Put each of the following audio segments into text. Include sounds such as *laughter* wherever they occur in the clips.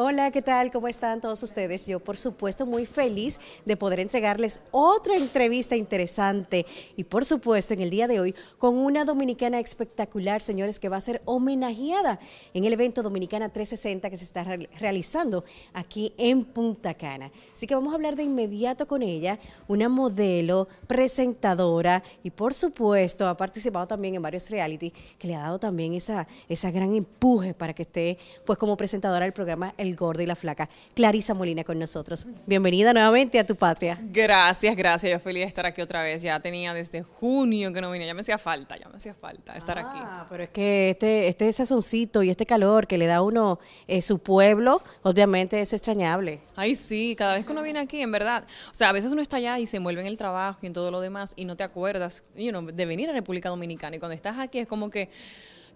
Hola, ¿qué tal? ¿Cómo están todos ustedes? Yo, por supuesto, muy feliz de poder entregarles otra entrevista interesante y, por supuesto, en el día de hoy con una dominicana espectacular, señores, que va a ser homenajeada en el evento Dominicana 360 que se está realizando aquí en Punta Cana. Así que vamos a hablar de inmediato con ella, una modelo, presentadora y, por supuesto, ha participado también en varios reality que le ha dado también esa, esa gran empuje para que esté, pues, como presentadora del programa el gordo y la flaca. Clarisa Molina con nosotros. Bienvenida nuevamente a tu patria. Gracias, gracias. Yo feliz de estar aquí otra vez. Ya tenía desde junio que no vine. Ya me hacía falta, ya me hacía falta estar aquí. Ah, pero es que este, este sazoncito y este calor que le da a uno eh, su pueblo, obviamente es extrañable. Ay, sí, cada vez que uno viene aquí, en verdad. O sea, a veces uno está allá y se envuelve en el trabajo y en todo lo demás y no te acuerdas de venir a República Dominicana. Y cuando estás aquí es como que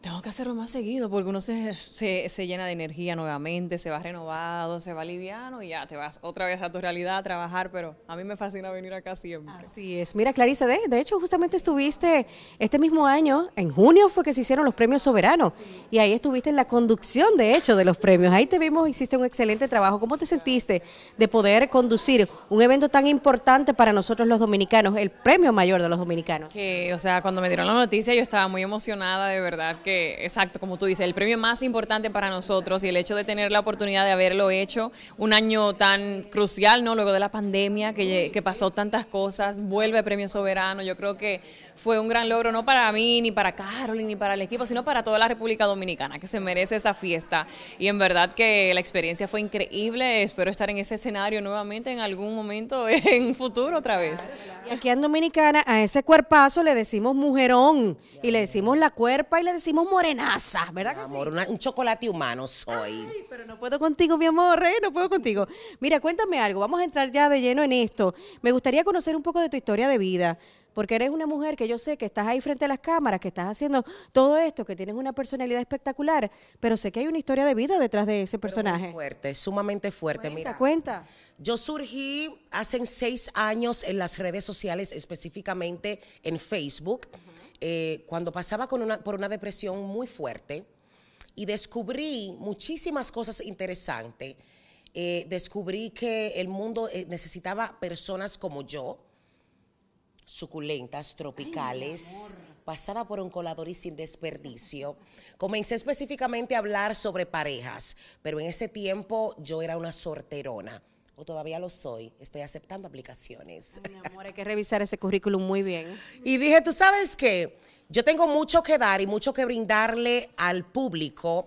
tengo que hacerlo más seguido porque uno se, se, llena de energía nuevamente, se va renovado, se va liviano y ya te vas otra vez a tu realidad a trabajar, pero a mí me fascina venir acá siempre. Así es. Mira, Clarice, de, hecho justamente estuviste este mismo año, en junio fue que se hicieron los premios soberanos y ahí estuviste en la conducción, de hecho, de los premios. Ahí te vimos, hiciste un excelente trabajo. ¿Cómo te sentiste de poder conducir un evento tan importante para nosotros los dominicanos, el premio mayor de los dominicanos? Que, o sea, cuando me dieron la noticia yo estaba muy emocionada, de verdad, que exacto, como tú dices, el premio más importante para nosotros y el hecho de tener la oportunidad de haberlo hecho un año tan crucial, ¿no? Luego de la pandemia, que, pasó tantas cosas, vuelve Premio Soberano. Yo creo que fue un gran logro, no para mí, ni para Carolyn, ni para el equipo, sino para toda la República Dominicana, que se merece esa fiesta. Y en verdad que la experiencia fue increíble. Espero estar en ese escenario nuevamente en algún momento, *laughs* en futuro otra vez. aquí en Dominicana, a ese cuerpazo le decimos mujerón, y le decimos la cuerpa, y le decimos morenaza, ¿verdad? que sí? Amor, un chocolate humano soy. Ay, pero no puedo contigo, mi amor, ¿eh? no puedo contigo. Mira, cuéntame algo, vamos a entrar ya de lleno en esto. Me gustaría conocer un poco de tu historia de vida porque eres una mujer que yo sé que estás ahí frente a las cámaras, que estás haciendo todo esto, que tienes una personalidad espectacular, pero sé que hay una historia de vida detrás de ese personaje. Muy fuerte, sumamente fuerte. Cuenta, mira, cuenta. Yo surgí hace seis años en las redes sociales, específicamente en Facebook, eh, cuando pasaba por una depresión muy fuerte y descubrí muchísimas cosas interesantes. Eh, descubrí que el mundo eh, necesitaba personas como yo, suculentas tropicales, pasada por un colador y sin desperdicio. Comencé específicamente a hablar sobre parejas, pero en ese tiempo yo era una sorterona. O todavía lo soy, estoy aceptando aplicaciones. mi amor, hay que revisar ese currículum muy bien. Y dije, ¿tú sabes qué? Yo tengo mucho que dar y mucho que brindarle al público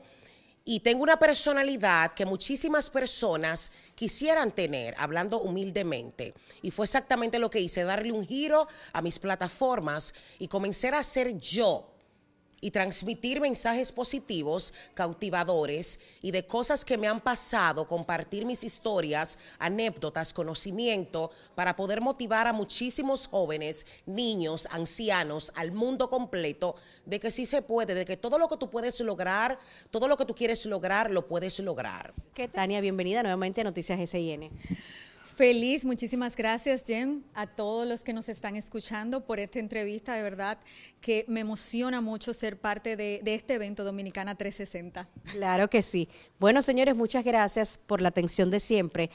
y tengo una personalidad que muchísimas personas quisieran tener, hablando humildemente. Y fue exactamente lo que hice, darle un giro a mis plataformas y comenzar a ser yo y transmitir mensajes positivos, cautivadores y de cosas que me han pasado, compartir mis historias, anécdotas, conocimiento, para poder motivar a muchísimos jóvenes, niños, ancianos, al mundo completo, de que sí se puede, de que todo lo que tú puedes lograr, todo lo que tú quieres lograr, lo puedes lograr. ¿Qué, Tania? Bienvenida nuevamente a Noticias SIN. Feliz, muchísimas gracias Jen, a todos los que nos están escuchando por esta entrevista, de verdad que me emociona mucho ser parte de, este evento Dominicana 360. Claro que sí. Bueno, señores, muchas gracias por la atención de siempre.